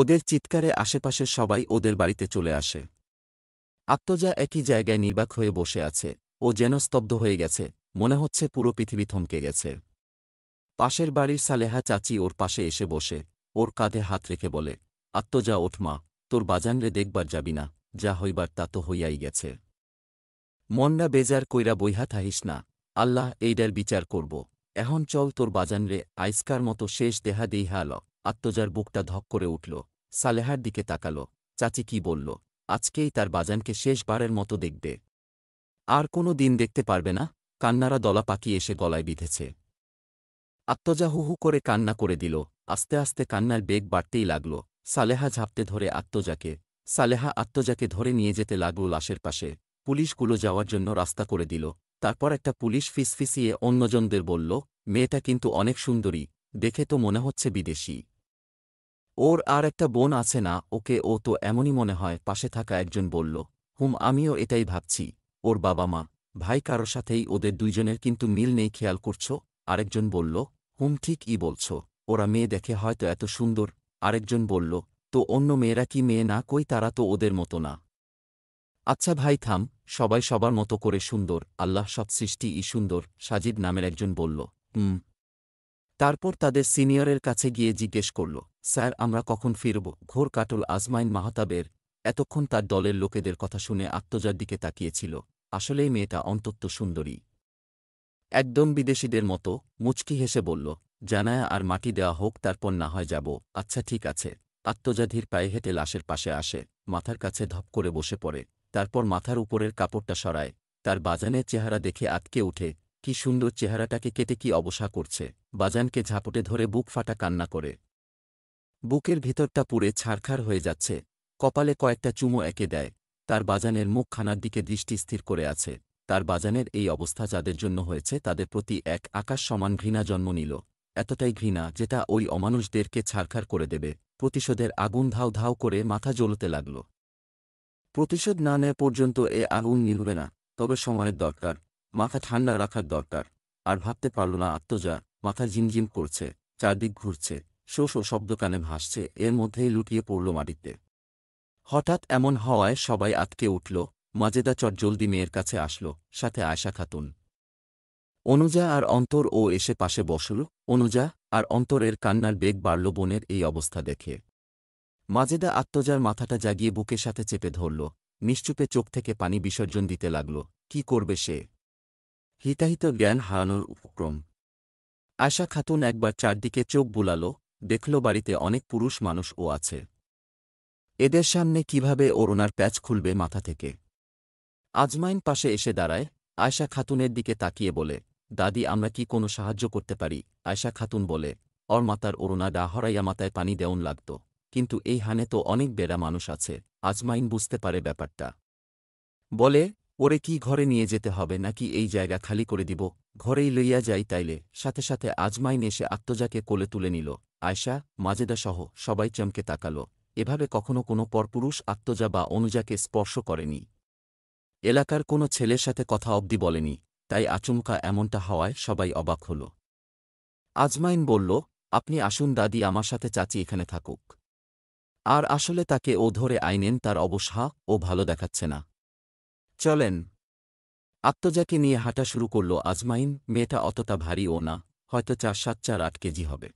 ওদের চিৎকারে আশেপাশের সবাই ওদের বাড়িতে চলে আসে আত্মজা একই জায়গায় নির্বাক হয়ে বসে আছে ও যেন স্তব্ধ হয়ে গেছে মনে হচ্ছে পুরো পৃথিবী থমকে গেছে পাশের বাড়ির সালেহা চাচি ওর পাশে এসে বসে ওর কাঁধে হাত রেখে বলে আত্মজা ওঠ মা তোর বাজানরে দেখবার যাবি না যা হইবার তা তো হইয়াই গেছে মন্ডা বেজার কইরা বইহা থাহিস না আল্লাহ এইডার বিচার করব এখন চল তোর বাজানরে আইসকার মতো শেষ দেহা দেইহা আলক আত্মজার বুকটা ধক করে উঠল সালেহার দিকে তাকাল চাচি কি বলল আজকেই তার বাজানকে শেষবারের মতো দেখবে আর কোনো দিন দেখতে পারবে না কান্নারা দলা পাকি এসে গলায় বিঁধেছে আত্মজা হুহু করে কান্না করে দিল আস্তে আস্তে কান্নার বেগ বাড়তেই লাগল সালেহা ঝাঁপতে ধরে আত্মজাকে সালেহা আত্মজাকে ধরে নিয়ে যেতে লাগল লাশের পাশে পুলিশগুলো যাওয়ার জন্য রাস্তা করে দিল তারপর একটা পুলিশ ফিসফিসিয়ে অন্যজনদের বলল মেয়েটা কিন্তু অনেক সুন্দরী দেখে তো মনে হচ্ছে বিদেশি ওর আর একটা বোন আছে না ওকে ও তো এমনই মনে হয় পাশে থাকা একজন বলল হুম আমিও এটাই ভাবছি ওর বাবা মা ভাই কারোর সাথেই ওদের দুইজনের কিন্তু মিল নেই খেয়াল করছো আরেকজন বলল হুম ঠিক ই বলছ ওরা মেয়ে দেখে হয়তো এত সুন্দর আরেকজন বলল তো অন্য মেয়েরা কি মেয়ে না কই তারা তো ওদের মতো না আচ্ছা ভাই থাম সবাই সবার মতো করে সুন্দর আল্লাহ সব সৃষ্টি ই সুন্দর সাজিদ নামের একজন বলল হুম তারপর তাদের সিনিয়রের কাছে গিয়ে জিজ্ঞেস করল স্যার আমরা কখন ফিরব ঘোর কাটল আজমাইন মাহতাবের এতক্ষণ তার দলের লোকেদের কথা শুনে আত্মজার দিকে তাকিয়েছিল আসলেই মেয়েটা অন্তত সুন্দরী একদম বিদেশিদের মতো মুচকি হেসে বলল জানায় আর মাটি দেওয়া হোক তারপর না হয় যাব আচ্ছা ঠিক আছে আত্মজাধির পায়ে হেঁটে লাশের পাশে আসে মাথার কাছে ধপ করে বসে পড়ে তারপর মাথার উপরের কাপড়টা সরায় তার বাজানের চেহারা দেখে আটকে উঠে কি সুন্দর চেহারাটাকে কেটে কি অবসা করছে বাজানকে ঝাপটে ধরে বুক ফাটা কান্না করে বুকের ভেতরটা পুড়ে ছারখার হয়ে যাচ্ছে কপালে কয়েকটা চুমো একে দেয় তার বাজানের মুখখানার দিকে দৃষ্টি স্থির করে আছে তার বাজানের এই অবস্থা যাদের জন্য হয়েছে তাদের প্রতি এক আকাশ সমান ঘৃণা জন্ম নিল এতটাই ঘৃণা যেটা ওই অমানুষদেরকে ছাড়খার করে দেবে প্রতিশোধের আগুন ধাও ধাও করে মাথা জ্বলতে লাগল প্রতিশোধ না নেওয়া পর্যন্ত এ আগুন নিলবে না তবে সময়ের দরকার মাথা ঠান্ডা রাখার দরকার আর ভাবতে পারল না আত্মজা মাথা ঝিমঝিম করছে চারদিক ঘুরছে শো শো শব্দ কানে ভাসছে এর মধ্যেই লুটিয়ে পড়ল মাটিতে হঠাৎ এমন হওয়ায় সবাই আটকে উঠল মাজেদা জলদি মেয়ের কাছে আসলো সাথে আয়সা খাতুন অনুজা আর অন্তর ও এসে পাশে বসল অনুজা আর অন্তরের কান্নার বেগ বাড়ল বোনের এই অবস্থা দেখে মাজেদা আত্মজার মাথাটা জাগিয়ে বুকের সাথে চেপে ধরল নিশ্চুপে চোখ থেকে পানি বিসর্জন দিতে লাগল কি করবে সে হিতাহিত জ্ঞান হারানোর উপক্রম আশা খাতুন একবার চারদিকে চোখ বুলালো দেখল বাড়িতে অনেক পুরুষ মানুষ ও আছে এদের সামনে কিভাবে ওর ওনার প্যাচ খুলবে মাথা থেকে আজমাইন পাশে এসে দাঁড়ায় আয়শা খাতুনের দিকে তাকিয়ে বলে দাদি আমরা কি কোনো সাহায্য করতে পারি আয়শা খাতুন বলে অর মাতার অরুণা ডা হরাইয়া মাথায় পানি দেওন লাগত কিন্তু এই হানে তো অনেক বেড়া মানুষ আছে আজমাইন বুঝতে পারে ব্যাপারটা বলে ওরে কি ঘরে নিয়ে যেতে হবে নাকি এই জায়গা খালি করে দিব ঘরেই লইয়া যাই তাইলে সাথে সাথে আজমাইন এসে আত্মজাকে কোলে তুলে নিল আয়সা মাজেদাসহ সবাই চমকে তাকাল এভাবে কখনো কোনো পরপুরুষ আত্মজা বা অনুজাকে স্পর্শ করেনি এলাকার কোনো ছেলের সাথে কথা অবধি বলেনি তাই আচমকা এমনটা হওয়ায় সবাই অবাক হল আজমাইন বলল আপনি আসুন দাদি আমার সাথে চাচি এখানে থাকুক আর আসলে তাকে ও ধরে আইনেন তার অবসা ও ভালো দেখাচ্ছে না চলেন আত্মজাকে নিয়ে হাঁটা শুরু করল আজমাইন মেয়েটা অতটা ভারী ও না হয়তো চার সাত চার আট কেজি হবে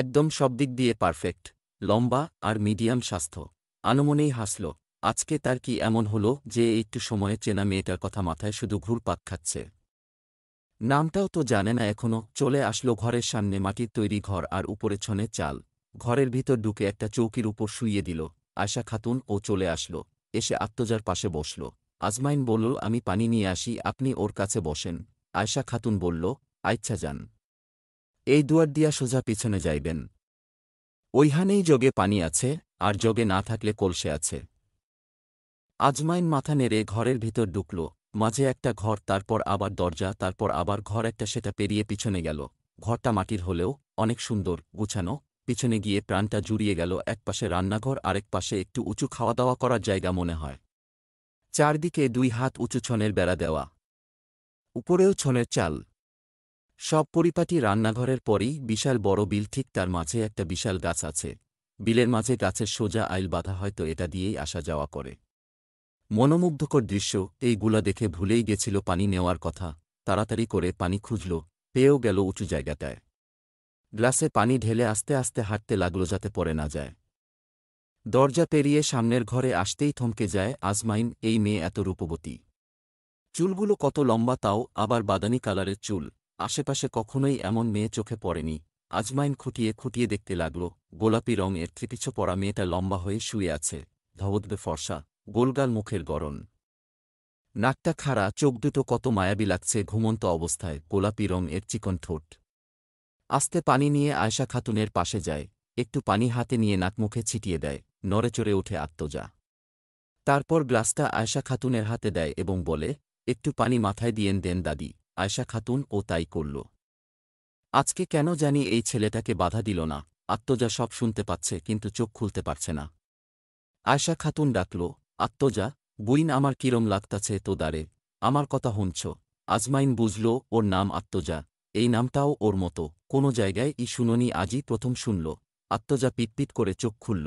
একদম সব দিক দিয়ে পারফেক্ট লম্বা আর মিডিয়াম স্বাস্থ্য আনমনেই হাসল আজকে তার কি এমন হল যে একটু সময়ে চেনা মেয়েটার কথা মাথায় শুধু ঘুরপাক খাচ্ছে নামটাও তো জানে না এখনও চলে আসলো ঘরের সামনে মাটির তৈরি ঘর আর উপরে ছনে চাল ঘরের ভিতর ঢুকে একটা চৌকির উপর শুইয়ে দিল আশা খাতুন ও চলে আসলো এসে আত্মজার পাশে বসল আজমাইন বলল আমি পানি নিয়ে আসি আপনি ওর কাছে বসেন আয়শা খাতুন বলল আচ্ছা যান এই দুয়ার দিয়া সোজা পিছনে যাইবেন ওইহানেই যোগে পানি আছে আর যোগে না থাকলে কলসে আছে আজমাইন মাথা নেড়ে ঘরের ভিতর ঢুকল মাঝে একটা ঘর তারপর আবার দরজা তারপর আবার ঘর একটা সেটা পেরিয়ে পিছনে গেল ঘরটা মাটির হলেও অনেক সুন্দর গুছানো পিছনে গিয়ে প্রাণটা জুড়িয়ে গেল একপাশে রান্নাঘর আরেক পাশে একটু উঁচু খাওয়া দাওয়া করার জায়গা মনে হয় চারদিকে দুই হাত উঁচু ছনের বেড়া দেওয়া উপরেও ছনের চাল সব পরিপাটি রান্নাঘরের পরেই বিশাল বড় বিল ঠিক তার মাঝে একটা বিশাল গাছ আছে বিলের মাঝে গাছের সোজা আইল বাঁধা হয়তো এটা দিয়েই আসা যাওয়া করে মনোমুগ্ধকর দৃশ্য এইগুলা দেখে ভুলেই গেছিল পানি নেওয়ার কথা তাড়াতাড়ি করে পানি খুঁজল পেয়েও গেল উঁচু জায়গাটায় গ্লাসে পানি ঢেলে আস্তে আস্তে হাঁটতে লাগলো যাতে পড়ে না যায় দরজা পেরিয়ে সামনের ঘরে আসতেই থমকে যায় আজমাইন এই মেয়ে এত রূপবতী চুলগুলো কত লম্বা তাও আবার বাদানি কালারের চুল আশেপাশে কখনোই এমন মেয়ে চোখে পড়েনি আজমাইন খুঁটিয়ে খুঁটিয়ে দেখতে লাগল গোলাপি রঙের ত্রিপিছ পরা মেয়েটা লম্বা হয়ে শুয়ে আছে ধবদবে ফর্সা গোলগাল মুখের গরণ নাকটা খাড়া চোখ দুটো কত মায়াবি লাগছে ঘুমন্ত অবস্থায় গোলাপি রং এর চিকন ঠোঁট আস্তে পানি নিয়ে আয়সা খাতুনের পাশে যায় একটু পানি হাতে নিয়ে নাক মুখে ছিটিয়ে দেয় নড়েচড়ে ওঠে আত্মজা তারপর গ্লাসটা আয়সা খাতুনের হাতে দেয় এবং বলে একটু পানি মাথায় দিয়েন দেন দাদি আয়শা খাতুন ও তাই করল আজকে কেন জানি এই ছেলেটাকে বাধা দিল না আত্মজা সব শুনতে পাচ্ছে কিন্তু চোখ খুলতে পারছে না আয়শা খাতুন ডাকল আত্মজা বুইন আমার কিরম লাগতাছে তো দাঁড়ে আমার কথা হুনছ আজমাইন বুঝল ওর নাম আত্মজা এই নামটাও ওর মতো কোনো জায়গায় ই শুনুনি আজই প্রথম শুনল আত্মজা পিটপিট করে চোখ খুলল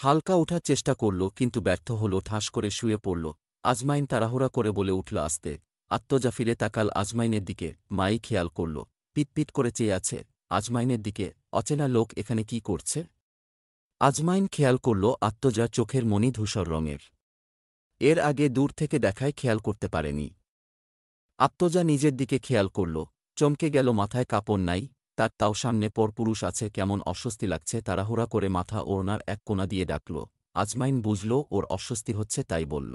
হালকা ওঠার চেষ্টা করল কিন্তু ব্যর্থ হল ঠাস করে শুয়ে পড়ল আজমাইন তাড়াহুড়া করে বলে উঠল আসতে আত্মজা ফিরে তাকাল আজমাইনের দিকে মাই খেয়াল করল পিটপিট করে চেয়ে আছে আজমাইনের দিকে অচেনা লোক এখানে কি করছে আজমাইন খেয়াল করল আত্মজা চোখের মনি ধূসর রঙের এর আগে দূর থেকে দেখায় খেয়াল করতে পারেনি আত্মজা নিজের দিকে খেয়াল করল চমকে গেল মাথায় কাপড় নাই তার তাও সামনে পরপুরুষ আছে কেমন অস্বস্তি লাগছে তাড়াহুড়া করে মাথা ওড়নার এক কোনা দিয়ে ডাকল আজমাইন বুঝল ওর অস্বস্তি হচ্ছে তাই বলল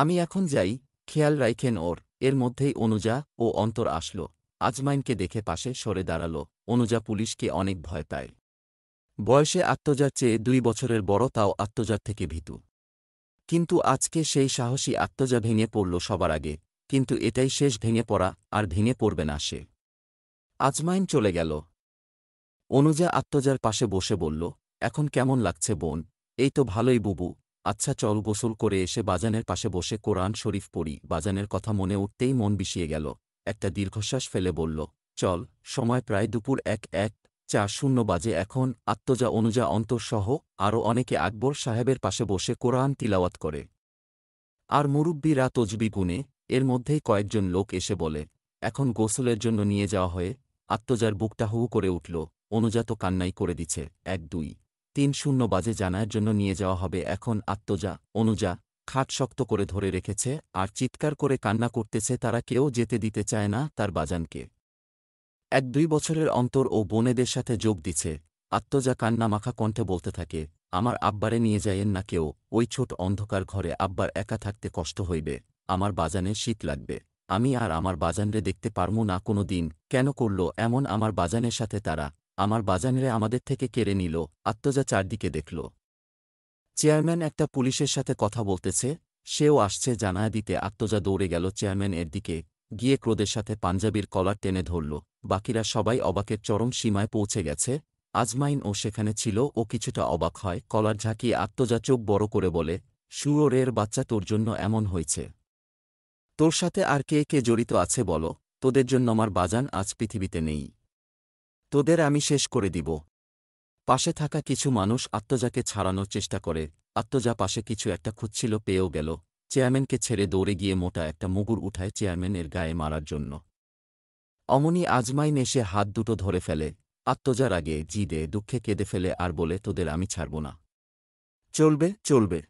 আমি এখন যাই খেয়াল রাইখেন ওর এর মধ্যেই অনুজা ও অন্তর আসল আজমাইনকে দেখে পাশে সরে দাঁড়াল অনুজা পুলিশকে অনেক ভয় পায় বয়সে আত্মজার চেয়ে দুই বছরের বড় তাও আত্মজার থেকে ভীতু কিন্তু আজকে সেই সাহসী আত্মজা ভেঙে পড়ল সবার আগে কিন্তু এটাই শেষ ভেঙে পড়া আর ভেঙে পড়বে না সে আজমাইন চলে গেল অনুজা আত্মজার পাশে বসে বলল এখন কেমন লাগছে বোন এই তো ভালোই বুবু আচ্ছা চল গোসল করে এসে বাজানের পাশে বসে কোরআন শরীফ পড়ি বাজানের কথা মনে উঠতেই মন বিষিয়ে গেল একটা দীর্ঘশ্বাস ফেলে বলল চল সময় প্রায় দুপুর এক এক চার শূন্য বাজে এখন আত্মজা অনুজা অন্তঃসহ আরও অনেকে আকবর সাহেবের পাশে বসে কোরআন তিলাওয়াত করে আর মুরব্বীরা তজবি গুনে এর মধ্যেই কয়েকজন লোক এসে বলে এখন গোসলের জন্য নিয়ে যাওয়া হয়ে আত্মজার বুকটা হু করে উঠল অনুজাত কান্নাই করে দিচ্ছে এক দুই তিন শূন্য বাজে জানার জন্য নিয়ে যাওয়া হবে এখন আত্মজা অনুজা খাট শক্ত করে ধরে রেখেছে আর চিৎকার করে কান্না করতেছে তারা কেউ যেতে দিতে চায় না তার বাজানকে এক দুই বছরের অন্তর ও বোনেদের সাথে যোগ দিছে আত্মজা কান্না মাখা কণ্ঠে বলতে থাকে আমার আব্বারে নিয়ে যায়েন না কেউ ওই ছোট অন্ধকার ঘরে আব্বার একা থাকতে কষ্ট হইবে আমার বাজানে শীত লাগবে আমি আর আমার বাজানরে দেখতে পারমু না কোনো দিন কেন করল এমন আমার বাজানের সাথে তারা আমার বাজানরে আমাদের থেকে কেড়ে নিল আত্মজা চারদিকে দেখল চেয়ারম্যান একটা পুলিশের সাথে কথা বলতেছে সেও আসছে জানায় দিতে আত্মজা দৌড়ে গেল চেয়ারম্যান এর দিকে গিয়ে ক্রোদের সাথে পাঞ্জাবির কলার টেনে ধরল বাকিরা সবাই অবাকের চরম সীমায় পৌঁছে গেছে আজমাইন ও সেখানে ছিল ও কিছুটা অবাক হয় কলার ঝাঁকিয়ে আত্মজা চোখ বড় করে বলে শুয়োরের বাচ্চা তোর জন্য এমন হয়েছে তোর সাথে আর কে কে জড়িত আছে বলো তোদের জন্য আমার বাজান আজ পৃথিবীতে নেই তোদের আমি শেষ করে দিব পাশে থাকা কিছু মানুষ আত্মজাকে ছাড়ানোর চেষ্টা করে আত্মজা পাশে কিছু একটা খুঁজছিল পেয়েও গেল চেয়ারম্যানকে ছেড়ে দৌড়ে গিয়ে মোটা একটা মুগুর উঠায় চেয়ারম্যানের গায়ে মারার জন্য অমনি আজমাইন এসে হাত দুটো ধরে ফেলে আত্মজার আগে জিদে দুঃখে কেঁদে ফেলে আর বলে তোদের আমি ছাড়ব না চলবে চলবে